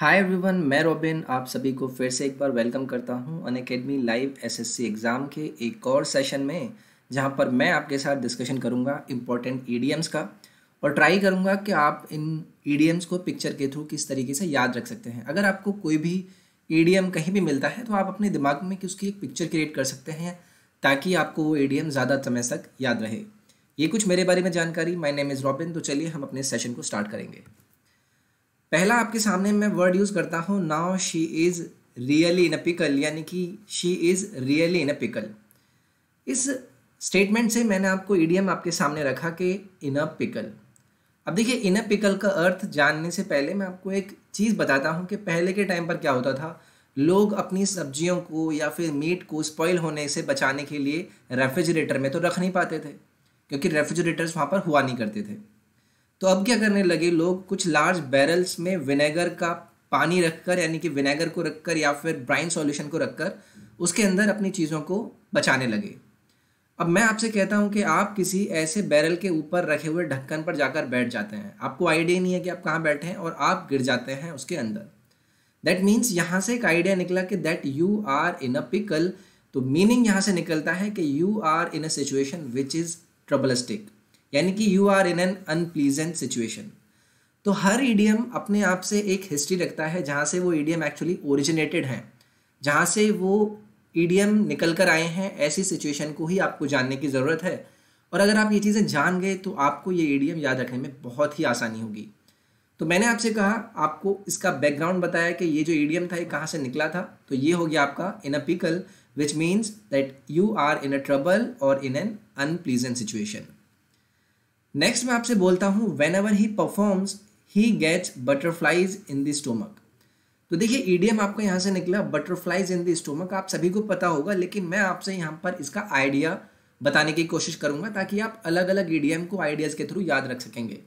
hi everyone मैं robin आप सभी को फिर से एक बार वेलकम करता हूं Unacademy live SSC exam के एक और सेशन में जहां पर मैं आपके साथ डिस्कशन करूंगा इम्पोर्टेंट ईडीएम्स का और ट्राई करूंगा कि आप इन ईडीएम्स को पिक्चर के थ्रू किस तरीके से याद रख सकते हैं अगर आपको कोई भी ई कहीं भी मिलता है तो आप अपने दिमाग में कि उसकी एक पिक्चर क्रिएट कर सकते हैं ताकि आपको वो ई ज़्यादा समय तक याद रहे ये कुछ मेरे बारे में जानकारी माई नेम इज़ रॉबिन तो चलिए हम अपने सेशन को स्टार्ट करेंगे पहला आपके सामने मैं वर्ड यूज़ करता हूँ now she is really in a pickle यानी कि she is really in a pickle इस स्टेटमेंट से मैंने आपको ईडीएम आपके सामने रखा कि इन अ पिकल अब देखिए इन अ पिकल का अर्थ जानने से पहले मैं आपको एक चीज़ बताता हूँ कि पहले के टाइम पर क्या होता था लोग अपनी सब्जियों को या फिर मीट को स्पॉइल होने से बचाने के लिए रेफ्रिजरेटर में तो रख नहीं पाते थे क्योंकि रेफ्रिजरेटर्स वहाँ पर हुआ नहीं करते थे तो अब क्या करने लगे लोग कुछ लार्ज बैरल्स में विनेगर का पानी रखकर यानी कि विनेगर को रखकर या फिर ब्राइन सॉल्यूशन को रखकर उसके अंदर अपनी चीज़ों को बचाने लगे अब मैं आपसे कहता हूँ कि आप किसी ऐसे बैरल के ऊपर रखे हुए ढक्कन पर जाकर बैठ जाते हैं आपको आइडिया नहीं है कि आप कहाँ बैठे हैं और आप गिर जाते हैं उसके अंदर दैट मीन्स यहाँ से एक आइडिया निकला कि that you are in a pickle तो मीनिंग यहाँ से निकलता है कि you are in a situation which is troublistic यानी कि you are in an unpleasant situation तो हर ईडीएम अपने आप से एक हिस्ट्री रखता है जहाँ से वो ईडीएम एक्चुअली ओरिजिनेटेड हैं जहाँ से वो ईडीएम निकल कर आए हैं ऐसी सिचुएशन को ही आपको जानने की ज़रूरत है और अगर आप ये चीज़ें जान गए तो आपको ये ईडीएम याद रखने में बहुत ही आसानी होगी तो मैंने आपसे कहा आपको इसका बैकग्राउंड बताया कि ये जो ईडीएम था ये कहाँ से निकला था तो ये हो गया आपका in a pickle which means that you are in a trouble और in an unpleasant situation next मैं आपसे बोलता हूँ whenever he performs he gets butterflies in the stomach तो देखिए ईडीएम e आपको यहाँ से निकला बटरफ्लाइज इन द स्टोमक आप सभी को पता होगा लेकिन मैं आपसे यहाँ पर इसका आइडिया बताने की कोशिश करूंगा ताकि आप अलग अलग ईडीएम को आइडियाज़ के थ्रू याद रख सकेंगे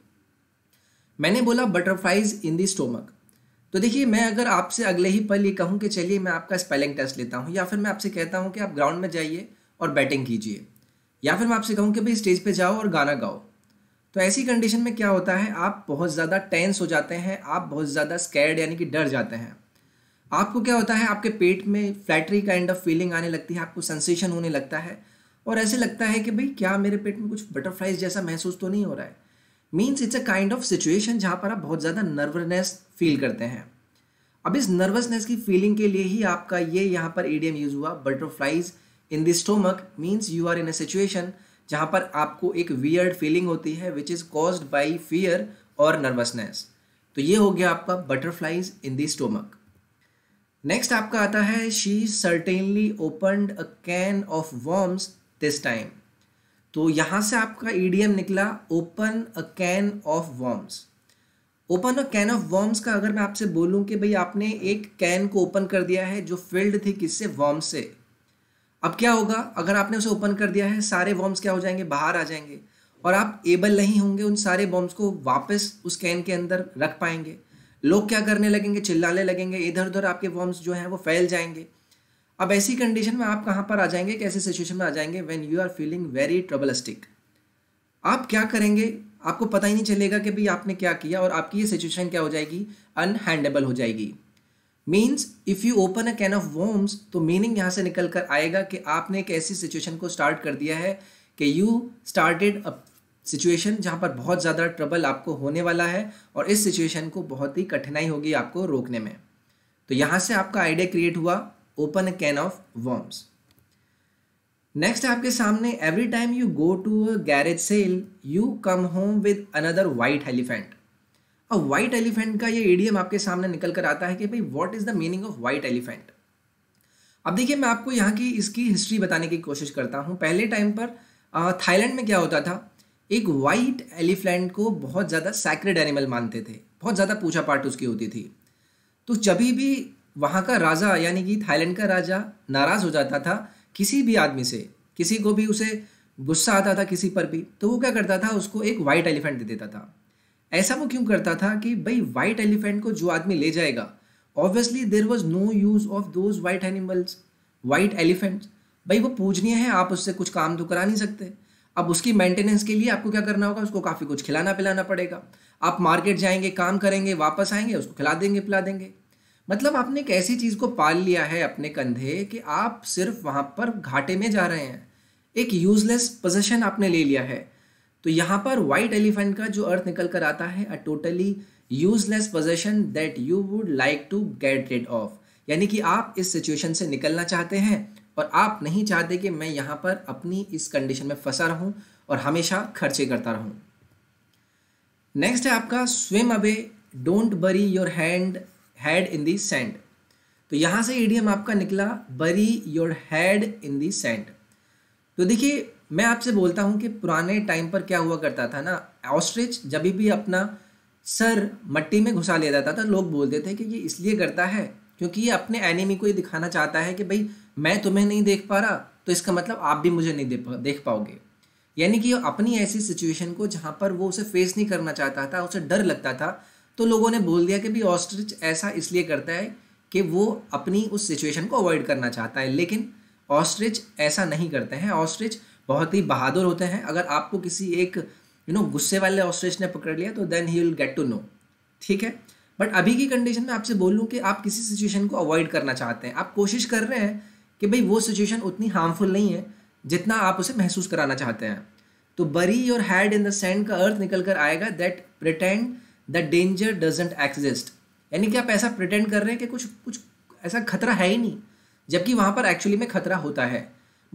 मैंने बोला बटरफ्लाइज इन द स्टोमक तो देखिए मैं अगर आपसे अगले ही पल ये कहूँ कि चलिए मैं आपका स्पेलिंग टेस्ट लेता हूँ या फिर मैं आपसे कहता हूँ कि आप ग्राउंड में जाइए और बैटिंग कीजिए या फिर मैं आपसे कहूँ कि भाई स्टेज पर जाओ और गाना गाओ तो ऐसी कंडीशन में क्या होता है आप बहुत ज़्यादा टेंस हो जाते हैं आप बहुत ज़्यादा स्कैर्ड यानी कि डर जाते हैं आपको क्या होता है आपके पेट में फ्लैटरी काइंड ऑफ फीलिंग आने लगती है आपको सेंसेशन होने लगता है और ऐसे लगता है कि भाई क्या मेरे पेट में कुछ बटरफ्लाइज जैसा महसूस तो नहीं हो रहा है means it's a kind of situation जहाँ पर आप बहुत ज़्यादा नर्वसनेस फील करते हैं अब इस नर्वसनेस की फीलिंग के लिए ही आपका ये यहाँ पर एडीएम यूज़ हुआ butterflies in the stomach means you are in a situation जहाँ पर आपको एक वियर्ड फीलिंग होती है which is caused by fear और नर्वसनेस तो ये हो गया आपका butterflies in the stomach next आपका आता है she certainly opened a can of worms this time तो यहाँ से आपका ईडीएम निकला open a can of worms open a can of worms का अगर मैं आपसे बोलूँ कि भाई आपने एक कैन को ओपन कर दिया है जो फिल्ड थी किससे वॉर्म से अब क्या होगा अगर आपने उसे ओपन कर दिया है सारे बॉम्ब्स क्या हो जाएंगे बाहर आ जाएंगे और आप एबल नहीं होंगे उन सारे बॉम्ब्स को वापस उस कैन के अंदर रख पाएंगे लोग क्या करने लगेंगे चिल्लाने लगेंगे इधर उधर आपके बॉम्ब्स जो हैं वो फैल जाएंगे अब ऐसी कंडीशन में आप कहाँ पर आ जाएंगे कैसे सिचुएशन में आ जाएंगे when you are feeling very troublistic आप क्या करेंगे आपको पता ही नहीं चलेगा कि भाई आपने क्या किया और आपकी ये सिचुएशन क्या हो जाएगी अनहैंडेबल हो जाएगी means if you open a can of worms तो मीनिंग यहाँ से निकल कर आएगा कि आपने एक ऐसी सिचुएशन को स्टार्ट कर दिया है कि यू स्टार्टेड अ सिचुएशन जहाँ पर बहुत ज़्यादा ट्रबल आपको होने वाला है और इस सिचुएशन को बहुत ही कठिनाई होगी आपको रोकने में तो यहाँ से आपका आइडिया क्रिएट हुआ open a can of worms next आपके सामने every time you go to a garage sale you come home with another white elephant अब व्हाइट एलिफेंट का ये एडियम आपके सामने निकल कर आता है कि भाई what is the meaning of white elephant अब देखिए मैं आपको यहाँ की इसकी हिस्ट्री बताने की कोशिश करता हूँ पहले टाइम पर थाईलैंड में क्या होता था एक वाइट एलिफेंट को बहुत ज़्यादा सैक्रेड एनिमल मानते थे बहुत ज़्यादा पूजा पाठ उसकी होती थी तो जब भी वहाँ का राजा यानी कि थाईलैंड का राजा नाराज़ हो जाता था किसी भी आदमी से किसी को भी उसे गुस्सा आता था किसी पर भी तो वो क्या करता था उसको एक वाइट एलिफेंट दे देता था ऐसा वो क्यों करता था कि भाई वाइट एलिफेंट को जो आदमी ले जाएगा obviously there was no use of those white animals white elephants भाई वो पूजनीय है आप उससे कुछ काम तो करा नहीं सकते अब उसकी मेंटेनेंस के लिए आपको क्या करना होगा उसको काफ़ी कुछ खिलाना पिलाना पड़ेगा आप मार्केट जाएंगे काम करेंगे वापस आएंगे उसको खिला देंगे पिला देंगे मतलब आपने एक ऐसी चीज़ को पाल लिया है अपने कंधे कि आप सिर्फ वहाँ पर घाटे में जा रहे हैं एक यूज़लेस पोजिशन आपने ले लिया है तो यहाँ पर वाइट एलिफेंट का जो अर्थ निकल कर आता है a totally useless possession that you would like to get rid of यानी कि आप इस सिचुएशन से निकलना चाहते हैं और आप नहीं चाहते कि मैं यहाँ पर अपनी इस कंडीशन में फंसा रहूँ और हमेशा खर्चे करता रहूँ नेक्स्ट है आपका swim away don't bury your hand head in the sand तो यहाँ से ईडीएम आपका निकला bury your head in the sand तो देखिए मैं आपसे बोलता हूँ कि पुराने टाइम पर क्या हुआ करता था ना ऑस्ट्रिच जब भी अपना सर मट्टी में घुसा ले जाता था तो लोग बोलते थे कि ये इसलिए करता है क्योंकि ये अपने एनिमी को ये दिखाना चाहता है कि भाई मैं तुम्हें नहीं देख पा रहा तो इसका मतलब आप भी मुझे नहीं देख, देख पाओगे यानी कि अपनी ऐसी सिचुएशन को जहाँ पर वो उसे फेस नहीं करना चाहता था उसे डर लगता था तो लोगों ने बोल दिया कि भाई ऑस्ट्रिच ऐसा इसलिए करता है कि वो अपनी उस सिचुएशन को अवॉइड करना चाहता है लेकिन ऑस्ट्रिच ऐसा नहीं करते हैं ऑस्ट्रिच बहुत ही बहादुर होते हैं अगर आपको किसी एक यू नो गुस्से वाले ऑस्ट्रेस ने पकड़ लिया तो then he will get to know ठीक है बट अभी की कंडीशन में आपसे बोलूँ कि आप किसी सिचुएशन को अवॉइड करना चाहते हैं आप कोशिश कर रहे हैं कि भाई वो सिचुएशन उतनी हार्मफुल नहीं है जितना आप उसे महसूस कराना चाहते हैं तो bury your head in the sand का अर्थ निकल कर आएगा that pretend the danger doesn't exist यानी कि आप ऐसा प्रिटेंड कर रहे हैं कि कुछ कुछ ऐसा खतरा है ही नहीं जबकि वहाँ पर एक्चुअली में खतरा होता है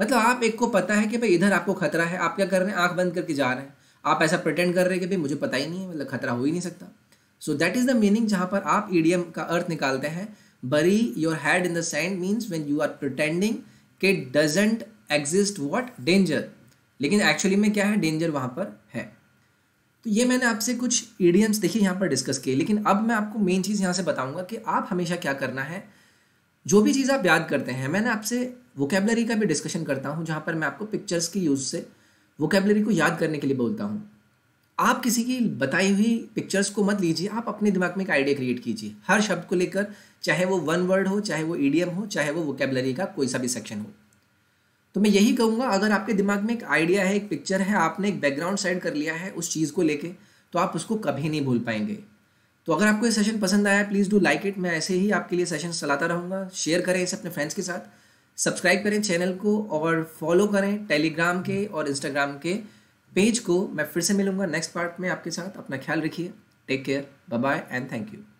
मतलब आप एक को पता है कि भाई इधर आपको खतरा है आप क्या कर रहे हैं आँख बंद करके जा रहे हैं आप ऐसा प्रटेंड कर रहे हैं कि भाई मुझे पता ही नहीं है मतलब खतरा हो ही नहीं सकता so that is the meaning जहाँ पर आप ईडियम का अर्थ निकालते हैं bury your head in the sand means when you are pretending के डजेंट एग्जिस्ट वॉट डेंजर लेकिन एक्चुअली में क्या है डेंजर वहाँ पर है तो ये मैंने आपसे कुछ ईडियम्स देखिए यहाँ पर डिस्कस किए लेकिन अब मैं आपको मेन चीज़ यहाँ से बताऊँगा कि आप हमेशा क्या करना है जो भी चीज़ आप याद करते हैं मैंने आपसे वोकेबलरी का भी डिस्कशन करता हूँ जहाँ पर मैं आपको पिक्चर्स की यूज़ से वोकेबलरी को याद करने के लिए बोलता हूँ आप किसी की बताई हुई पिक्चर्स को मत लीजिए आप अपने दिमाग में एक आइडिया क्रिएट कीजिए हर शब्द को लेकर चाहे वो वन वर्ड हो चाहे वो ईडीएम हो चाहे वो वोकेबलरी का कोई सा भी सेक्शन हो तो मैं यही कहूँगा अगर आपके दिमाग में एक आइडिया है एक पिक्चर है आपने एक बैकग्राउंड सेट कर लिया है उस चीज़ को लेके तो आप उसको कभी नहीं भूल पाएंगे तो अगर आपको ये सेशन पसंद आया प्लीज़ डू लाइक इट मैं ऐसे ही आपके लिए सेशन चलाता रहूँगा शेयर करें इसे अपने फ्रेंड्स के साथ सब्सक्राइब करें चैनल को और फॉलो करें टेलीग्राम के और इंस्टाग्राम के पेज को मैं फिर से मिलूंगा नेक्स्ट पार्ट में आपके साथ अपना ख्याल रखिए take care bye bye and thank you